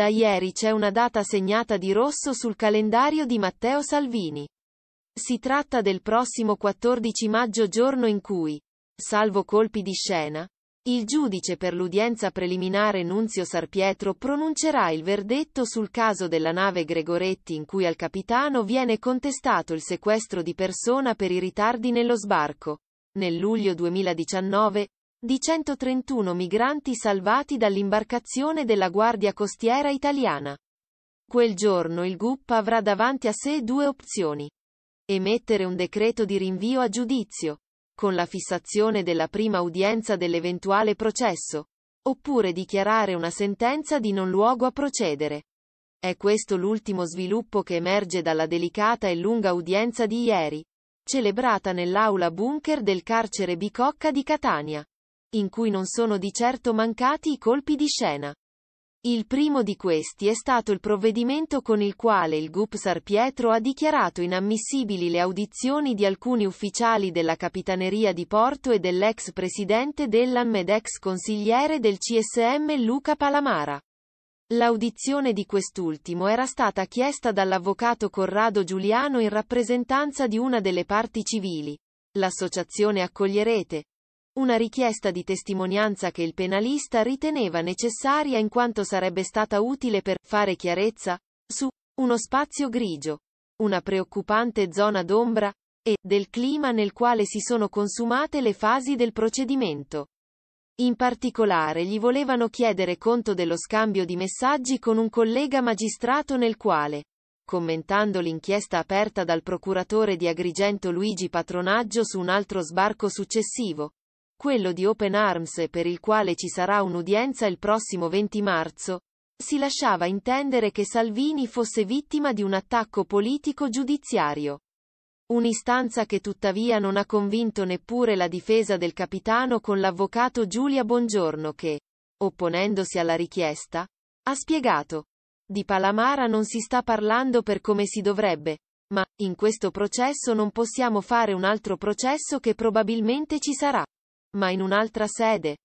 Da ieri c'è una data segnata di rosso sul calendario di Matteo Salvini. Si tratta del prossimo 14 maggio giorno in cui, salvo colpi di scena, il giudice per l'udienza preliminare Nunzio Sarpietro pronuncerà il verdetto sul caso della nave Gregoretti in cui al capitano viene contestato il sequestro di persona per i ritardi nello sbarco. Nel luglio 2019, di 131 migranti salvati dall'imbarcazione della Guardia Costiera italiana. Quel giorno il GUP avrà davanti a sé due opzioni. Emettere un decreto di rinvio a giudizio, con la fissazione della prima udienza dell'eventuale processo, oppure dichiarare una sentenza di non luogo a procedere. È questo l'ultimo sviluppo che emerge dalla delicata e lunga udienza di ieri, celebrata nell'aula bunker del carcere Bicocca di Catania in cui non sono di certo mancati i colpi di scena. Il primo di questi è stato il provvedimento con il quale il GUP Sar Pietro ha dichiarato inammissibili le audizioni di alcuni ufficiali della Capitaneria di Porto e dell'ex presidente dell'AM ed ex consigliere del CSM Luca Palamara. L'audizione di quest'ultimo era stata chiesta dall'avvocato Corrado Giuliano in rappresentanza di una delle parti civili, l'associazione Accoglierete, una richiesta di testimonianza che il penalista riteneva necessaria in quanto sarebbe stata utile per fare chiarezza su uno spazio grigio, una preoccupante zona d'ombra, e del clima nel quale si sono consumate le fasi del procedimento. In particolare gli volevano chiedere conto dello scambio di messaggi con un collega magistrato nel quale, commentando l'inchiesta aperta dal procuratore di Agrigento Luigi Patronaggio su un altro sbarco successivo, quello di Open Arms per il quale ci sarà un'udienza il prossimo 20 marzo, si lasciava intendere che Salvini fosse vittima di un attacco politico-giudiziario. Un'istanza che tuttavia non ha convinto neppure la difesa del capitano con l'avvocato Giulia Bongiorno che, opponendosi alla richiesta, ha spiegato. Di Palamara non si sta parlando per come si dovrebbe, ma, in questo processo non possiamo fare un altro processo che probabilmente ci sarà ma in un'altra sede,